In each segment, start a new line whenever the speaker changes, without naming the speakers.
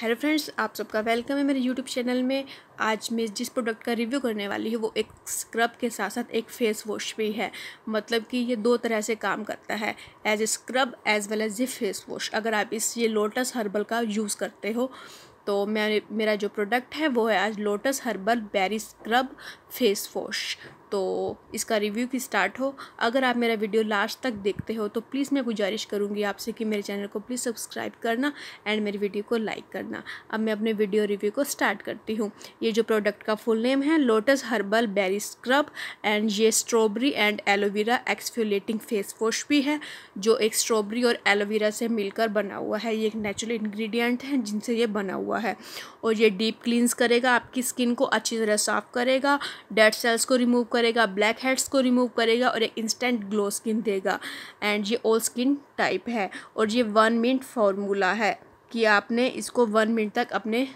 hello friends आप सबका welcome है मेरे यूट्यूब चैनल में आज मैं जिस प्रोडक्ट का रिव्यू करने वाली हूँ वो एक स्क्रब के साथ साथ एक फेस वॉश भी है मतलब कि ये दो तरह से काम करता है as a scrub as well as a face wash अगर आप इस ये लोटस हर्बल का यूज़ करते हो तो मैं मेरा जो प्रोडक्ट है वो है आज Lotus herbal berry scrub face wash तो इसका रिव्यू की स्टार्ट हो अगर आप मेरा वीडियो लास्ट तक देखते हो तो प्लीज़ मैं गुजारिश करूँगी आपसे कि मेरे चैनल को प्लीज़ सब्सक्राइब करना एंड मेरी वीडियो को लाइक करना अब मैं अपने वीडियो रिव्यू को स्टार्ट करती हूँ ये जो प्रोडक्ट का फुल नेम है Lotus herbal berry scrub and ये strawberry and aloe vera exfoliating face wash भी है जो एक स्ट्रॉबेरी और एलोवेरा से मिलकर बना हुआ है ये एक नेचुरल इन्ग्रीडियंट है जिनसे ये बना हुआ है और ये डीप क्लींस करेगा आपकी स्किन को अच्छी तरह साफ़ करेगा डेड सेल्स को रिमूव करेगा ब्लैक हेड्स को रिमूव करेगा और एक इंस्टेंट ग्लो स्किन देगा एंड ये ओल स्किन टाइप है और ये वन मिनट फार्मूला है कि आपने इसको वन मिनट तक अपने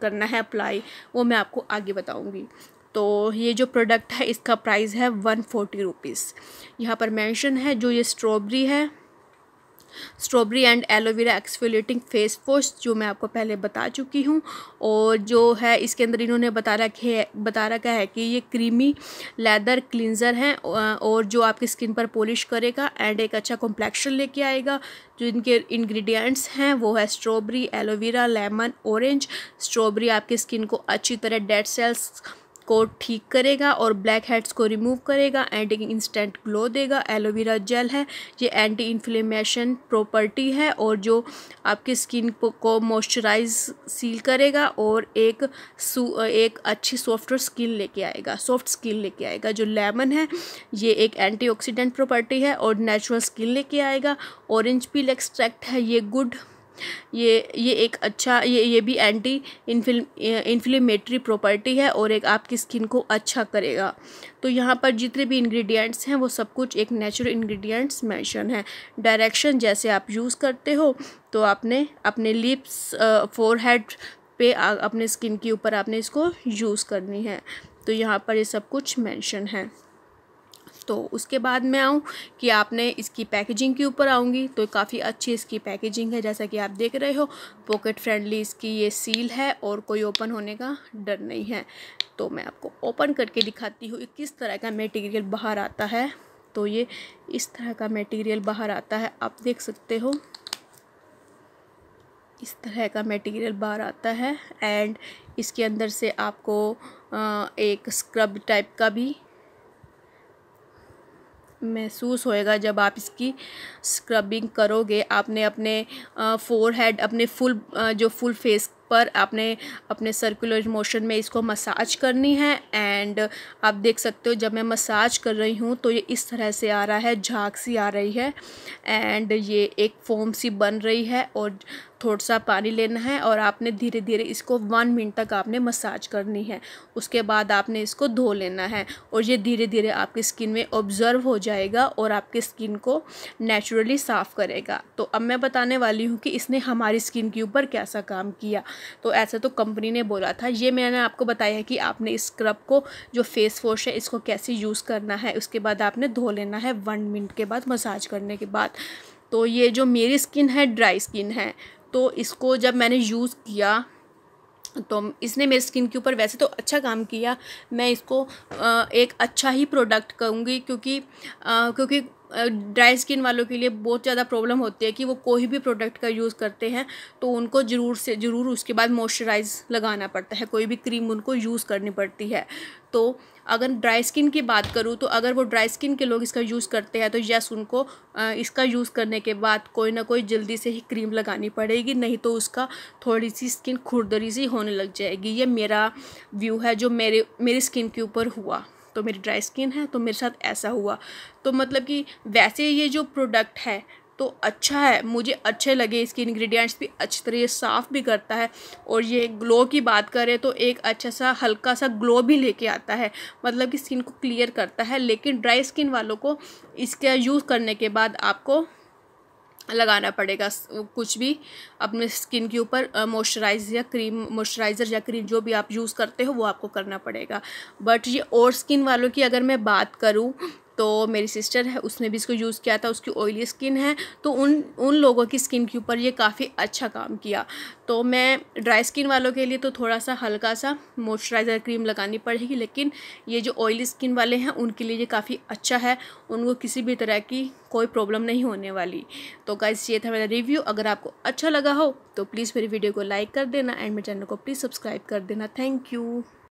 करना है अप्लाई वो मैं आपको आगे बताऊंगी तो ये जो प्रोडक्ट है इसका प्राइस है वन फोर्टी रुपीज़ यहाँ पर मेंशन है जो ये स्ट्रॉबेरी है strawberry and aloe vera exfoliating face wash जो मैं आपको पहले बता चुकी हूँ और जो है इसके अंदर इन्होंने बता रखे है बता रखा है कि ये क्रीमी लेदर क्लिनज़र हैं और जो आपकी स्किन पर पॉलिश करेगा एंड एक अच्छा कॉम्प्लेक्शन लेके आएगा जो इनके इंग्रेडिएंट्स हैं वो है strawberry aloe vera lemon orange strawberry आपकी स्किन को अच्छी तरह डेड सेल्स को ठीक करेगा और ब्लैक हेड्स को रिमूव करेगा एंड इंस्टेंट ग्लो देगा एलोवेरा जेल है ये एंटी इन्फ्लेमेशन प्रॉपर्टी है और जो आपकी स्किन को मॉइस्चराइज सील करेगा और एक एक अच्छी सॉफ्ट स्किन लेके आएगा सॉफ्ट स्किन लेके आएगा जो लेमन है ये एक ऑक्सीडेंट प्रॉपर्टी है और नेचुरल स्किन लेके आएगा ऑरेंज पील एक्सट्रैक्ट है ये गुड ये ये एक अच्छा ये ये भी एंटी इन्फ्ल इन्फ्लेमेटरी प्रॉपर्टी है और एक आपकी स्किन को अच्छा करेगा तो यहाँ पर जितने भी इंग्रेडिएंट्स हैं वो सब कुछ एक नेचुरल इंग्रेडिएंट्स मेंशन है डायरेक्शन जैसे आप यूज़ करते हो तो आपने अपने लिप्स फोरहेड पे आ, अपने स्किन के ऊपर आपने इसको यूज़ करनी है तो यहाँ पर ये सब कुछ मैंशन है तो उसके बाद मैं आऊँ कि आपने इसकी पैकेजिंग के ऊपर आऊँगी तो काफ़ी अच्छी इसकी पैकेजिंग है जैसा कि आप देख रहे हो पॉकेट फ्रेंडली इसकी ये सील है और कोई ओपन होने का डर नहीं है तो मैं आपको ओपन करके दिखाती हूँ किस तरह का मेटीरियल बाहर आता है तो ये इस तरह का मटेरियल बाहर आता है आप देख सकते हो इस तरह का मटेरियल बाहर आता है एंड इसके अंदर से आपको एक स्क्रब टाइप का भी महसूस होएगा जब आप इसकी स्क्रबिंग करोगे आपने अपने फोर हेड अपने फुल जो फुल फेस पर आपने अपने सर्कुलर मोशन में इसको मसाज करनी है एंड आप देख सकते हो जब मैं मसाज कर रही हूँ तो ये इस तरह से आ रहा है झाग सी आ रही है एंड ये एक फोम सी बन रही है और थोड़ा सा पानी लेना है और आपने धीरे धीरे इसको वन मिनट तक आपने मसाज करनी है उसके बाद आपने इसको धो लेना है और ये धीरे धीरे आपकी स्किन में ऑब्ज़र्व हो जाएगा और आपकी स्किन को नेचुरली साफ़ करेगा तो अब मैं बताने वाली हूँ कि इसने हमारी स्किन के ऊपर कैसा काम किया तो ऐसा तो कंपनी ने बोला था ये मैंने आपको बताया है कि आपने इस स्क्रब को जो फेस वॉश है इसको कैसे यूज़ करना है उसके बाद आपने धो लेना है वन मिनट के बाद मसाज करने के बाद तो ये जो मेरी स्किन है ड्राई स्किन है तो इसको जब मैंने यूज़ किया तो इसने मेरी स्किन के ऊपर वैसे तो अच्छा काम किया मैं इसको एक अच्छा ही प्रोडक्ट कहूँगी क्योंकि क्योंकि ड्राई स्किन वालों के लिए बहुत ज़्यादा प्रॉब्लम होती है कि वो कोई भी प्रोडक्ट का यूज़ करते हैं तो उनको ज़रूर से ज़रूर उसके बाद मॉइस्चराइज लगाना पड़ता है कोई भी क्रीम उनको यूज़ करनी पड़ती है तो अगर ड्राई स्किन की बात करूँ तो अगर वो ड्राई स्किन के लोग इसका यूज़ करते हैं तो यस उनको इसका यूज़ करने के बाद कोई ना कोई जल्दी से ही क्रीम लगानी पड़ेगी नहीं तो उसका थोड़ी सी स्किन खुरदरी सी होने लग जाएगी ये मेरा व्यू है जो मेरे मेरी स्किन के ऊपर हुआ तो मेरी ड्राई स्किन है तो मेरे साथ ऐसा हुआ तो मतलब कि वैसे ये जो प्रोडक्ट है तो अच्छा है मुझे अच्छे लगे इसके इंग्रेडिएंट्स भी अच्छी तरह साफ़ भी करता है और ये ग्लो की बात करें तो एक अच्छा सा हल्का सा ग्लो भी लेके आता है मतलब कि स्किन को क्लियर करता है लेकिन ड्राई स्किन वालों को इसका यूज़ करने के बाद आपको लगाना पड़ेगा कुछ भी अपने स्किन के ऊपर मॉइस्चराइज या क्रीम मॉइस्चराइज़र या क्रीम जो भी आप यूज़ करते हो वो आपको करना पड़ेगा बट ये और स्किन वालों की अगर मैं बात करूँ तो मेरी सिस्टर है उसने भी इसको यूज़ किया था उसकी ऑयली स्किन है तो उन उन लोगों की स्किन के ऊपर ये काफ़ी अच्छा काम किया तो मैं ड्राई स्किन वालों के लिए तो थोड़ा सा हल्का सा मॉइस्चराइज़र क्रीम लगानी पड़ेगी लेकिन ये जो ऑयली स्किन वाले हैं उनके लिए ये काफ़ी अच्छा है उनको किसी भी तरह की कोई प्रॉब्लम नहीं होने वाली तो गाइस ये था मेरा रिव्यू अगर आपको अच्छा लगा हो तो प्लीज़ मेरी वीडियो को लाइक कर देना एंड मेरे चैनल को प्लीज़ सब्सक्राइब कर देना थैंक यू